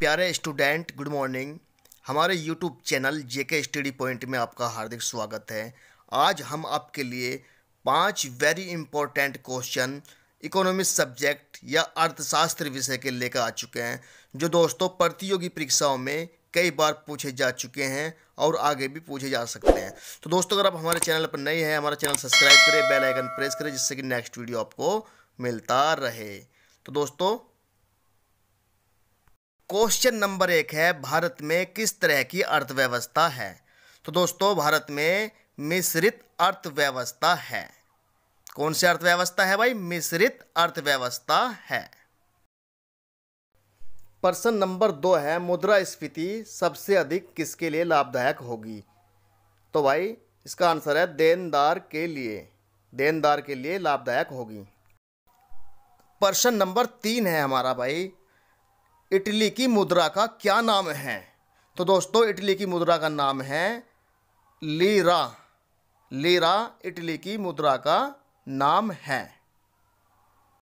प्यारे student good morning हमारे YouTube channel JK study point में आपका हार्दिक स्वागत है आज हम आपके लिए पांच very important question economic subject या अर्थशास्त्र विषय के लेकर आ चुके हैं जो दोस्तों प्रतियोगी परीक्षाओं में कई बार पूछे जा चुके हैं और आगे भी पूछे जा सकते हैं तो दोस्तों अगर आप हमारे चैनल पर नए हैं हमारा चैनल सब्सक्राइब करें बेलाइकन प्रेस करें जिससे कि नेक्स्ट वीडियो आपको मिलता रहे तो दोस्तों क्वेश्चन नंबर एक है भारत में किस तरह की अर्थव्यवस्था है तो दोस्तों भारत में मिश्रित अर्थव्यवस्था है कौन सी अर्थव्यवस्था है भाई मिश्रित अर्थव्यवस्था है प्रश्न नंबर दो है मुद्रा स्फीति सबसे अधिक किसके लिए लाभदायक होगी तो भाई इसका आंसर है देनदार के लिए देनदार के लिए लाभदायक होगी प्रश्न नंबर तीन है हमारा भाई इटली की मुद्रा का क्या नाम है तो दोस्तों इटली की मुद्रा का नाम है लीरा लीरा इटली की मुद्रा का नाम है